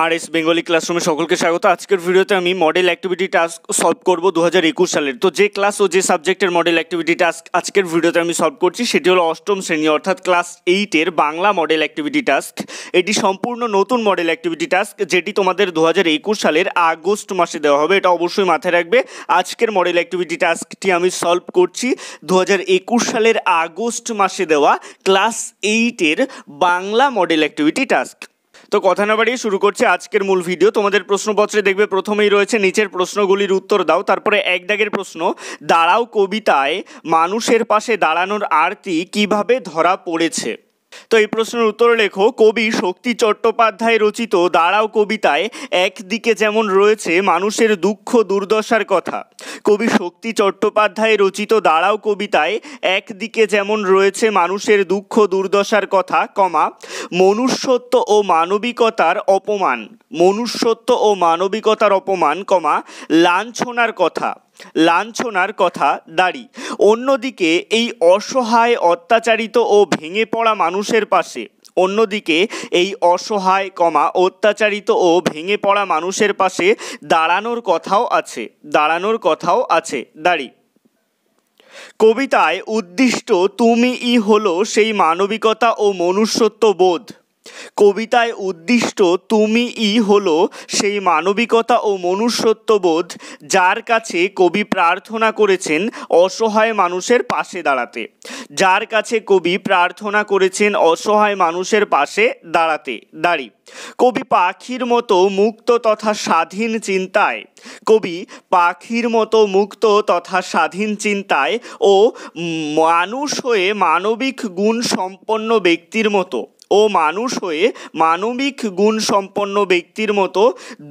আর S Bengali ক্লাসরুমে সকলকে স্বাগত আজকের ভিডিওতে আমি মডেল অ্যাক্টিভিটি টাস্ক সলভ করব দু সালের তো যে ক্লাস ও যে সাবজেক্টের মডেল অ্যাক্টিভিটি টাস্ক আজকের ভিডিওতে আমি সলভ করছি সেটি হলো অষ্টম শ্রেণী অর্থাৎ ক্লাস এইটের বাংলা মডেল অ্যাক্টিভিটি টাস্ক এটি সম্পূর্ণ নতুন মডেল অ্যাক্টিভিটি টাস্ক যেটি তোমাদের দু সালের আগস্ট মাসে দেওয়া হবে এটা অবশ্যই মাথায় রাখবে আজকের মডেল অ্যাক্টিভিটি টাস্কটি আমি সলভ করছি দু সালের আগস্ট মাসে দেওয়া ক্লাস এইটের বাংলা মডেল অ্যাক্টিভিটি টাস্ক তো কথা না বাড়িয়ে শুরু করছে আজকের মূল ভিডিও তোমাদের প্রশ্নপত্রে দেখবে প্রথমেই রয়েছে নিচের প্রশ্নগুলির উত্তর দাও তারপরে এক দাগের প্রশ্ন দাঁড়াও কবিতায় মানুষের পাশে দাঁড়ানোর আরতি কিভাবে ধরা পড়েছে তো এই প্রশ্নের উত্তর লেখো কবি শক্তি চট্টোপাধ্যায় রচিত দাঁড়াও কবিতায় একদিকে যেমন রয়েছে মানুষের দুঃখ দুর্দশার কথা কবি শক্তি চট্টোপাধ্যায় রচিত দাঁড়াও কবিতায় একদিকে যেমন রয়েছে মানুষের দুঃখ দুর্দশার কথা কমা মনুষ্যত্ব ও মানবিকতার অপমান মনুষ্যত্ব ও মানবিকতার অপমান কমা লাঞ্ছনার কথা লাঞ্ছনার কথা দাঁড়ি অন্যদিকে এই অসহায় অত্যাচারিত ও ভেঙে পড়া মানুষের পাশে অন্যদিকে এই অসহায় কমা অত্যাচারিত ও ভেঙে পড়া মানুষের পাশে দাঁড়ানোর কথাও আছে দাঁড়ানোর কথাও আছে দাঁড়ি কবিতায় উদ্দিষ্ট তুমি ই হলো সেই মানবিকতা ও মনুষ্যত্ব বোধ কবিতায় উদ্দিষ্ট তুমি ই হলো সেই মানবিকতা ও মনুষ্যত্ববোধ যার কাছে কবি প্রার্থনা করেছেন অসহায় মানুষের পাশে দাঁড়াতে যার কাছে কবি প্রার্থনা করেছেন অসহায় মানুষের পাশে দাঁড়াতে দাঁড়ি কবি পাখির মতো মুক্ত তথা স্বাধীন চিন্তায় কবি পাখির মতো মুক্ত তথা স্বাধীন চিন্তায় ও মানুষ হয়ে মানবিক গুণ সম্পন্ন ব্যক্তির মতো ও মানুষ হয়ে মানবিক গুণ সম্পন্ন ব্যক্তির মতো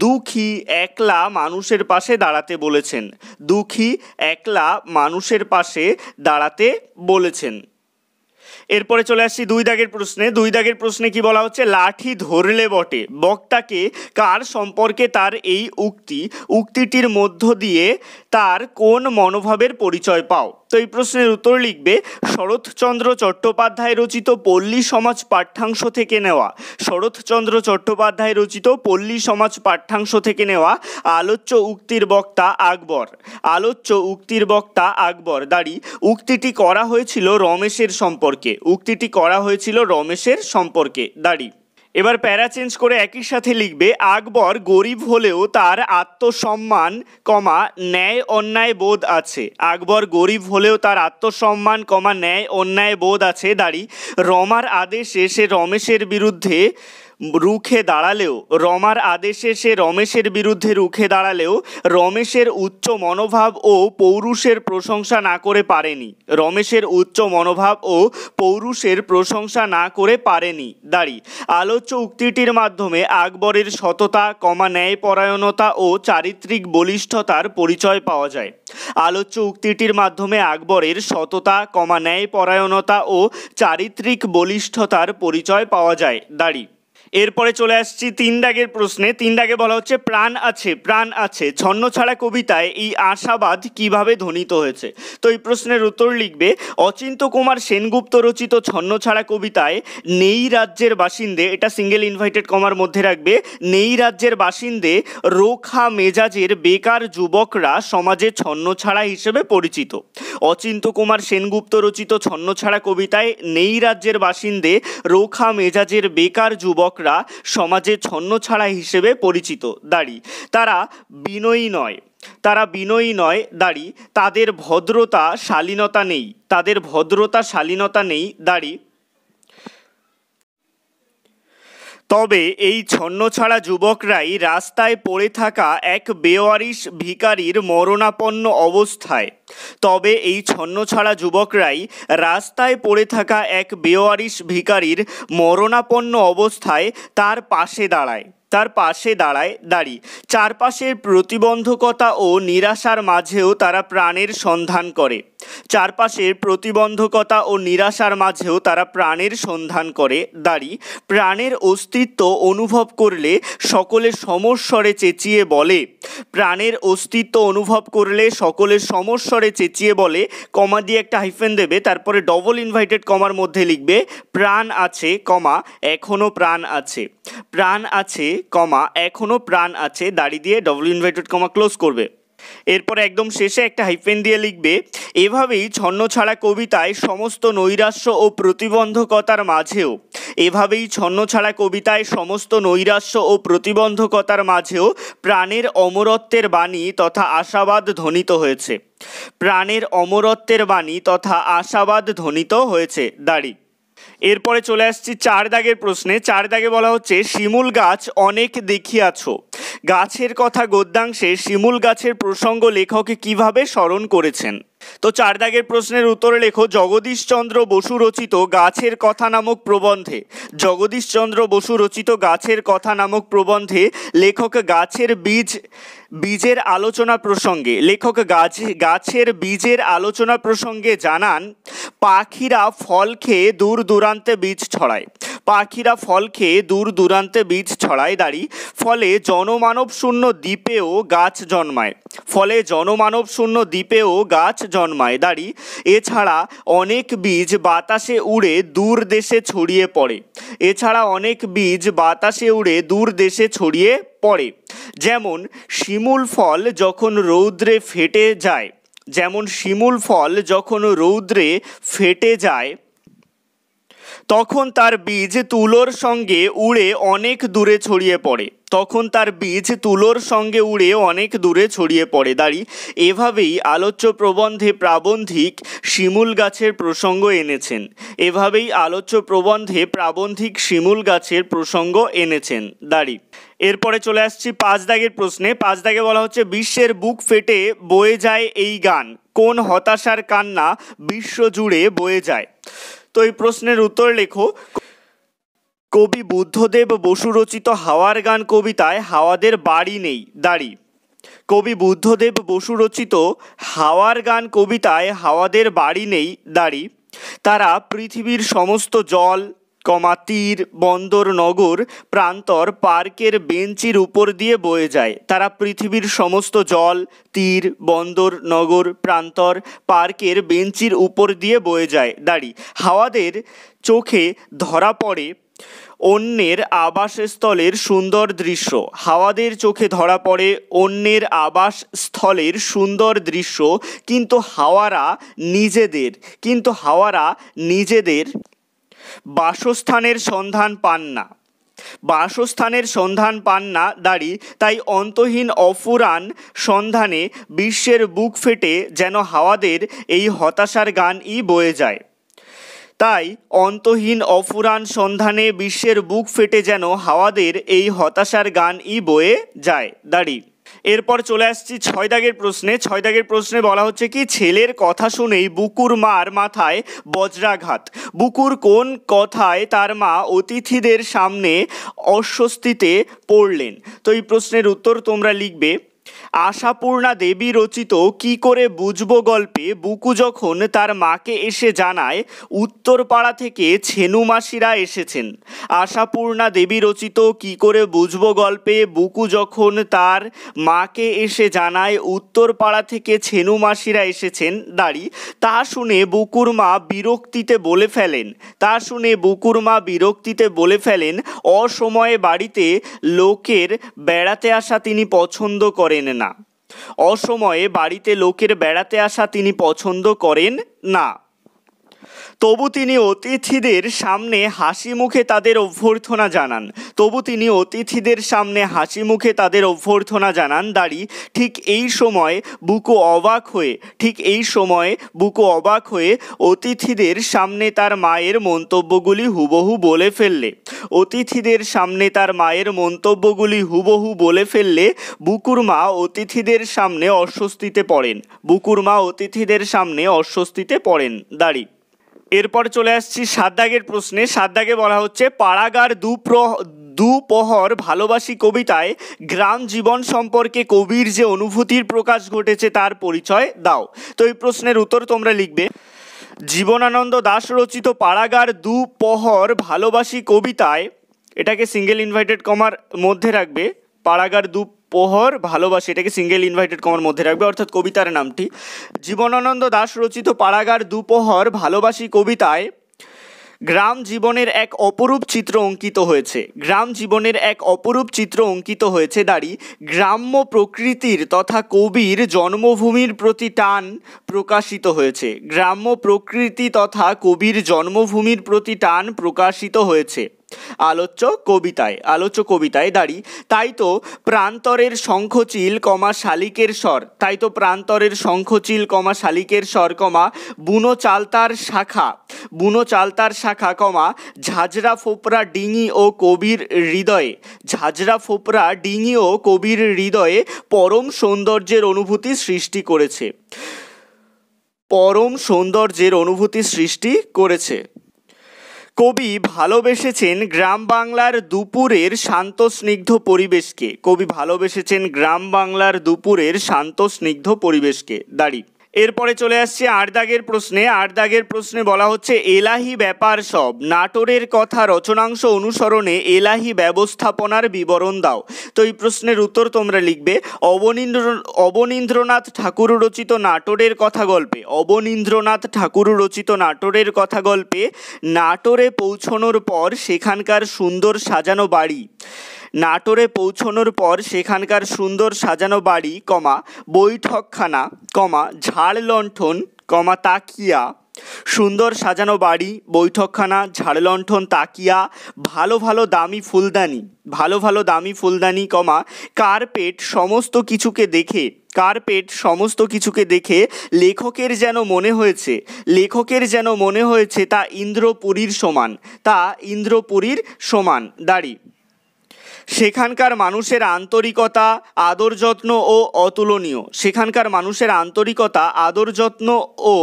দুঃখী একলা মানুষের পাশে দাঁড়াতে বলেছেন দুঃখী একলা মানুষের পাশে দাঁড়াতে বলেছেন এরপরে চলে আসছি দুই দাগের প্রশ্নে দুই দাগের প্রশ্নে কি বলা হচ্ছে লাঠি ধরলে বটে বক্তাকে কার সম্পর্কে তার এই উক্তি উক্তিটির মধ্য দিয়ে তার কোন মনোভাবের পরিচয় পাও তো এই প্রশ্নের উত্তর লিখবে শরৎচন্দ্র চট্টোপাধ্যায় রচিত পল্লী সমাজ পাঠ্যাংশ থেকে নেওয়া শরৎচন্দ্র চট্টোপাধ্যায় রচিত পল্লী সমাজ পাঠ্যাংশ থেকে নেওয়া আলোচ্য উক্তির বক্তা আকবর আলোচ্য উক্তির বক্তা আকবর দাঁড়ি উক্তিটি করা হয়েছিল রমেশের সম্পর্কে উক্তিটি করা হয়েছিল রমেশের সম্পর্কে দাঁড়ি এবার প্যারা চেঞ্জ করে একই সাথে লিখবে আকবর গরিব হলেও তার আত্মসম্মান কমা ন্যায় অন্যায় বোধ আছে আকবর গরিব হলেও তার আত্মসম্মান কমা ন্যায় অন্যায় বোধ আছে দাঁড়ি রমার আদেশে সে রমেশের বিরুদ্ধে রুখে দাঁড়ালেও রমার আদেশে সে রমেশের বিরুদ্ধে রুখে দাঁড়ালেও রমেশের উচ্চ মনোভাব ও পৌরুষের প্রশংসা না করে পারেনি রমেশের উচ্চ মনোভাব ও পৌরুষের প্রশংসা না করে পারেনি দাড়ি আলোচ্য উক্তিটির মাধ্যমে আকবরের সততা কমা ন্যায়পরায়ণতা ও চারিত্রিক বলিষ্ঠতার পরিচয় পাওয়া যায় আলোচ্য উক্তিটির মাধ্যমে আকবরের সততা কমা ন্যায়পরায়ণতা ও চারিত্রিক বলিষ্ঠতার পরিচয় পাওয়া যায় দাড়ি এরপরে চলে আসছি তিন দাগের প্রশ্নে তিন দাগে বলা হচ্ছে প্রাণ আছে প্রাণ আছে ছন্ন ছাড়া কবিতায় এই আশাবাদ কিভাবে ধ্বনিত হয়েছে তো এই প্রশ্নের উত্তর লিখবে অচিন্ত কুমার সেনগুপ্ত রচিত ছন্ন ছাড়া কবিতায় নেই রাজ্যের বাসিন্দে এটা সিঙ্গেল ইনভাইটেড কমার মধ্যে রাখবে নেই রাজ্যের বাসিন্দে রোখা মেজাজের বেকার যুবকরা সমাজে ছন্ন ছাড়া হিসেবে পরিচিত অচিন্ত কুমার সেনগুপ্ত রচিত ছন্ন ছাড়া কবিতায় নেই রাজ্যের বাসিন্দে রোখা মেজাজের বেকার যুবক কৃষকরা সমাজে ছন্ন ছাড়া হিসেবে পরিচিত দাড়ি তারা বিনয়ী নয় তারা বিনয়ী নয় দাড়ি তাদের ভদ্রতা শালীনতা নেই তাদের ভদ্রতা শালীনতা নেই দাড়ি তবে এই ছন্নছাড়া যুবকরাই রাস্তায় পড়ে থাকা এক বেওয়ারিশ ভিকারির মরণাপন্ন অবস্থায় তবে এই ছন্নছাড়া যুবকরাই রাস্তায় পড়ে থাকা এক বেওয়ারিশ ভিকারির মরণাপন্ন অবস্থায় তার পাশে দাঁড়ায় তার পাশে দাঁড়ায় দাড়ি চারপাশের প্রতিবন্ধকতা ও নিরাশার মাঝেও তারা প্রাণের সন্ধান করে চারপাশের প্রতিবন্ধকতা ও নিরাশার মাঝেও তারা প্রাণের সন্ধান করে দাঁড়ি প্রাণের অস্তিত্ব অনুভব করলে সকলে সমস্বরে চেঁচিয়ে বলে প্রাণের অস্তিত্ব অনুভব করলে সকলে সমস্বরে চেঁচিয়ে বলে কমা দিয়ে একটা হাইফেন দেবে তারপরে ডবল ইনভাইটেড কমার মধ্যে লিখবে প্রাণ আছে কমা এখনও প্রাণ আছে প্রাণ আছে কমা এখনও প্রাণ আছে দাড়ি দিয়ে ডবল ইনভার্টেড কমা ক্লোজ করবে এরপর একদম শেষে একটা হাইফেন দিয়ে লিখবে এভাবেই ছন্ন ছাড়া কবিতায় সমস্ত নৈরাশ্য ও প্রতিবন্ধকতার মাঝেও এভাবেই ছন্ন ছাড়া কবিতায় সমস্ত নৈরাশ্য ও প্রতিবন্ধকতার মাঝেও প্রাণের অমরত্বের বাণী তথা আশাবাদ ধ্বনিত হয়েছে প্রাণের অমরত্বের বাণী তথা আশাবাদ ধ্বনিত হয়েছে দাড়ি এরপরে চলে আসছি চার দাগের প্রশ্নে চার দাগে বলা হচ্ছে শিমুল গাছ অনেক দেখিয়াছ গাছের কথা গদ্যাংশে শিমুল গাছের প্রসঙ্গ লেখকে কিভাবে স্মরণ করেছেন তো চার দাগের প্রশ্নের উত্তরে লেখো জগদীশচন্দ্র বসু রচিত গাছের কথা নামক প্রবন্ধে জগদীশচন্দ্র বসু রচিত গাছের কথা নামক প্রবন্ধে লেখক গাছের বীজ বীজের আলোচনা প্রসঙ্গে লেখক গাছ গাছের বীজের আলোচনা প্রসঙ্গে জানান পাখিরা ফল খেয়ে দূর দূরান্তে বীজ ছড়ায় পাখিরা ফল খেয়ে দূর দূরান্তে বীজ ছড়ায় দাঁড়ি ফলে জনমানব শূন্য দ্বীপেও গাছ জন্মায় ফলে জনমানব শূন্য দ্বীপেও গাছ জন্মায় দাঁড়ি এছাড়া অনেক বীজ বাতাসে উড়ে দূর দেশে ছড়িয়ে পড়ে এছাড়া অনেক বীজ বাতাসে উড়ে দূর দেশে ছড়িয়ে পড়ে যেমন শিমুল ফল যখন রৌদ্রে ফেটে যায় যেমন শিমুল ফল যখন রৌদ্রে ফেটে যায় তখন তার বীজ তুলোর সঙ্গে উড়ে অনেক দূরে ছড়িয়ে পড়ে তখন তার বীজ তুলোর সঙ্গে উড়ে অনেক দূরে ছড়িয়ে পড়ে দাঁড়ি এভাবেই আলোচ্য প্রবন্ধে প্রাবন্ধিক শিমুল গাছের প্রসঙ্গ এনেছেন এভাবেই আলোচ্য প্রবন্ধে প্রাবন্ধিক শিমুল গাছের প্রসঙ্গ এনেছেন দাঁড়ি এরপরে চলে আসছি পাঁচ দাগের প্রশ্নে পাঁচ দাগে বলা হচ্ছে বিশ্বের বুক ফেটে বয়ে যায় এই গান কোন হতাশার কান্না বিশ্ব জুড়ে বয়ে যায় তো এই প্রশ্নের উত্তর লেখো কবি বুদ্ধদেব বসু রচিত হাওয়ার গান কবিতায় হাওয়াদের বাড়ি নেই দাড়ি কবি বুদ্ধদেব বসু রচিত হাওয়ার গান কবিতায় হাওয়াদের বাড়ি নেই দাড়ি তারা পৃথিবীর সমস্ত জল কমা তীর বন্দর নগর প্রান্তর পার্কের বেঞ্চির উপর দিয়ে বয়ে যায় তারা পৃথিবীর সমস্ত জল তীর বন্দর নগর প্রান্তর পার্কের বেঞ্চির উপর দিয়ে বয়ে যায় দাঁড়ি হাওয়াদের চোখে ধরা পড়ে অন্যের আবাসস্থলের সুন্দর দৃশ্য হাওয়াদের চোখে ধরা পড়ে অন্যের আবাসস্থলের সুন্দর দৃশ্য কিন্তু হাওয়ারা নিজেদের কিন্তু হাওয়ারা নিজেদের বাসস্থানের সন্ধান পান না বাসস্থানের সন্ধান পান না দাঁড়ি তাই অন্তহীন অফুরান সন্ধানে বিশ্বের বুক ফেটে যেন হাওয়াদের এই হতাশার গানই বয়ে যায় তাই অন্তহীন অফুরান সন্ধানে বিশ্বের বুক ফেটে যেন হাওয়াদের এই হতাশার গানই বয়ে যায় দাঁড়ি এরপর চলে আসছি ছয় দাগের প্রশ্নে ছয় দাগের প্রশ্নে বলা হচ্ছে কি ছেলের কথা শুনেই বুকুর মার মাথায় বজ্রাঘাত বুকুর কোন কথায় তার মা অতিথিদের সামনে অস্বস্তিতে পড়লেন তো এই প্রশ্নের উত্তর তোমরা লিখবে আশাপূর্ণা দেবী রচিত কি করে বুঝব গল্পে বুকু যখন তার মাকে এসে জানায় উত্তরপাড়া থেকে ছেনু মাসিরা এসেছেন আশাপূর্ণা দেবী রচিত কি করে বুঝব গল্পে বুকু যখন তার মাকে এসে জানায় উত্তরপাড়া থেকে ছেনু মাসিরা এসেছেন দাঁড়ি তা শুনে বুকুর মা বিরক্তিতে বলে ফেলেন তা শুনে বুকুর মা বিরক্তিতে বলে ফেলেন অসময়ে বাড়িতে লোকের বেড়াতে আসা তিনি পছন্দ করেন না অসময়ে বাড়িতে লোকের বেড়াতে আসা তিনি পছন্দ করেন না তবু তিনি অতিথিদের সামনে হাসি মুখে তাদের অভ্যর্থনা জানান তবু তিনি অতিথিদের সামনে হাসি মুখে তাদের অভ্যর্থনা জানান দাঁড়ি ঠিক এই সময় বুকো অবাক হয়ে ঠিক এই সময়ে বুকো অবাক হয়ে অতিথিদের সামনে তার মায়ের মন্তব্যগুলি হুবহু বলে ফেললে অতিথিদের সামনে তার মায়ের মন্তব্যগুলি হুবহু বলে ফেললে বুকুর মা অতিথিদের সামনে অস্বস্তিতে পড়েন বুকুর মা অতিথিদের সামনে অস্বস্তিতে পড়েন দাঁড়ি এরপর চলে আসছি সাত দাগের প্রশ্নে সাত দাগে বলা হচ্ছে পাড়াগার দুপ্রহ দুপহর ভালোবাসি কবিতায় গ্রাম জীবন সম্পর্কে কবির যে অনুভূতির প্রকাশ ঘটেছে তার পরিচয় দাও তো এই প্রশ্নের উত্তর তোমরা লিখবে জীবনানন্দ দাস রচিত পাড়াগার দুপহর ভালোবাসি কবিতায় এটাকে সিঙ্গেল ইনভাইটেড কমার মধ্যে রাখবে পাড়াগার দু প্রহর ভালোবাসি এটাকে সিঙ্গেল ইনভাইটেড কমার মধ্যে রাখবে অর্থাৎ কবিতার নামটি জীবনানন্দ দাস রচিত পাড়াগার দুপহর ভালোবাসি কবিতায় গ্রাম জীবনের এক অপরূপ চিত্র অঙ্কিত হয়েছে গ্রাম জীবনের এক অপরূপ চিত্র অঙ্কিত হয়েছে দাঁড়ি গ্রাম্য প্রকৃতির তথা কবির জন্মভূমির প্রতি টান প্রকাশিত হয়েছে গ্রাম্য প্রকৃতি তথা কবির জন্মভূমির প্রতি টান প্রকাশিত হয়েছে আলোচ্য কবিতায় আলোচ্য কবিতায় দাঁড়ি তাই তো প্রান্তরের শঙ্খচিল কমা শালিকের স্বর তাই তো প্রান্তরের শঙ্খচিল কমা শালিকের স্বর কমা বুনো চালতার শাখা বুনো চালতার শাখা কমা ঝাঁঝরা ফোপরা ডিঙি ও কবির হৃদয়ে ঝাঁঝরা ফোপরা ডিঙি ও কবির হৃদয়ে পরম সৌন্দর্যের অনুভূতি সৃষ্টি করেছে পরম সৌন্দর্যের অনুভূতি সৃষ্টি করেছে কবি ভালোবেসেছেন গ্রাম বাংলার দুপুরের শান্ত স্নিগ্ধ পরিবেশকে কবি ভালোবেসেছেন গ্রাম বাংলার দুপুরের শান্ত স্নিগ্ধ পরিবেশকে দাঁড়ি এরপরে চলে আসছে আট দাগের প্রশ্নে আট দাগের প্রশ্নে বলা হচ্ছে এলাহি ব্যাপার সব নাটোরের কথা রচনাংশ অনুসরণে এলাহি ব্যবস্থাপনার বিবরণ দাও তো এই প্রশ্নের উত্তর তোমরা লিখবে অবনীন্দ্র অবনীন্দ্রনাথ ঠাকুর রচিত নাটোরের কথা গল্পে অবনীন্দ্রনাথ ঠাকুর রচিত নাটোরের কথা গল্পে নাটোরে পৌঁছনোর পর সেখানকার সুন্দর সাজানো বাড়ি নাটোরে পৌঁছনোর পর সেখানকার সুন্দর সাজানো বাড়ি কমা বৈঠকখানা কমা ঝাড় লণ্ঠন কমা তাকিয়া সুন্দর সাজানো বাড়ি বৈঠকখানা ঝাড়লণ্ঠন তাকিয়া ভালো ভালো দামি ফুলদানি ভালো ভালো দামি ফুলদানি কমা কার্পেট সমস্ত কিছুকে দেখে কার্পেট সমস্ত কিছুকে দেখে লেখকের যেন মনে হয়েছে লেখকের যেন মনে হয়েছে তা ইন্দ্রপুরীর সমান তা ইন্দ্রপুরীর সমান দাড়ি সেখানকার মানুষের আন্তরিকতা আদর যত্ন ও অতুলনীয় সেখানকার মানুষের আন্তরিকতা আদর যত্ন ও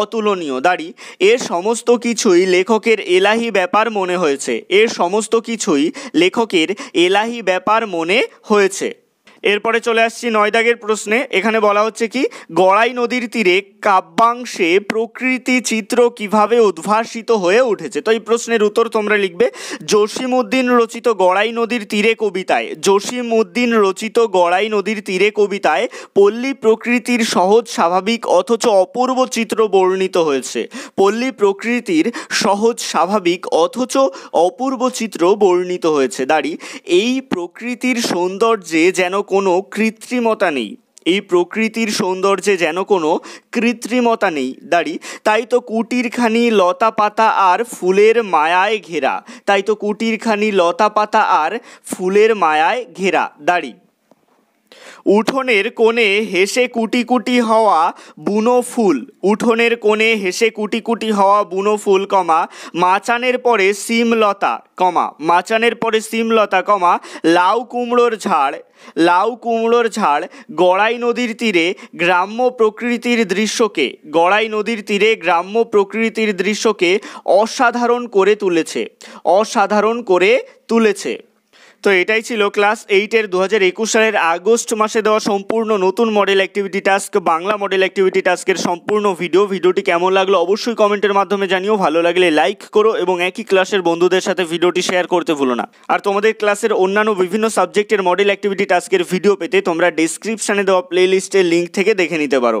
অতুলনীয় দাড়ি এ সমস্ত কিছুই লেখকের এলাহি ব্যাপার মনে হয়েছে এ সমস্ত কিছুই লেখকের এলাহি ব্যাপার মনে হয়েছে এরপরে চলে আসছি নয়দাগের প্রশ্নে এখানে বলা হচ্ছে কি গড়াই নদীর তীরে কাব্যাংশে প্রকৃতি চিত্র কিভাবে উদ্ভাসিত হয়ে উঠেছে তো এই প্রশ্নের উত্তর তোমরা লিখবে জসিমউদ্দিন রচিত গড়াই নদীর তীরে কবিতায় জসিমউদ্দিন রচিত গড়াই নদীর তীরে কবিতায় পল্লী প্রকৃতির সহজ স্বাভাবিক অথচ অপূর্ব চিত্র বর্ণিত হয়েছে পল্লী প্রকৃতির সহজ স্বাভাবিক অথচ অপূর্ব চিত্র বর্ণিত হয়েছে দাঁড়ি এই প্রকৃতির সৌন্দর্যে যেন কোনো কৃত্রিমতা নেই এই প্রকৃতির সৌন্দর্যে যেন কোনো কৃত্রিমতা নেই দাঁড়ি তাই তো কুটিরখানি লতা পাতা আর ফুলের মায়ায় ঘেরা তাই তো কুটিরখানি লতা পাতা আর ফুলের মায়ায় ঘেরা দাঁড়ি উঠোনের কোণে হেসে কুটি কুটি হওয়া বুনো ফুল উঠোনের কোণে হেসে কুটি কুটি হওয়া বুনো ফুল কমা মাচানের পরে সিমলতা কমা মাচানের পরে সিমলতা কমা লাউ কুমড়োর ঝাড় লাউ কুমড়োর ঝাড় গড়াই নদীর তীরে গ্রাম্য প্রকৃতির দৃশ্যকে গড়াই নদীর তীরে গ্রাম্য প্রকৃতির দৃশ্যকে অসাধারণ করে তুলেছে অসাধারণ করে তুলেছে তো এটাই ছিল ক্লাস এইটের দু হাজার একুশ সালের আগস্ট মাসে দেওয়া সম্পূর্ণ নতুন model activity task Bangla model activity টাস্কের সম্পূর্ণ ভিডিও ভিডিওটি কেমন লাগলো অবশ্যই কমেন্টের মাধ্যমে জানিও ভালো লাগলে লাইক করো এবং একই ক্লাসের বন্ধুদের সাথে ভিডিওটি শেয়ার করতে ভুলো না আর তোমাদের ক্লাসের অন্যান্য বিভিন্ন সাবজেক্টের মডেল অ্যাক্টিভিটি টাস্কের ভিডিও পেতে তোমরা ডিসক্রিপশানে দেওয়া প্লেলিস্টের লিঙ্ক থেকে দেখে নিতে পারো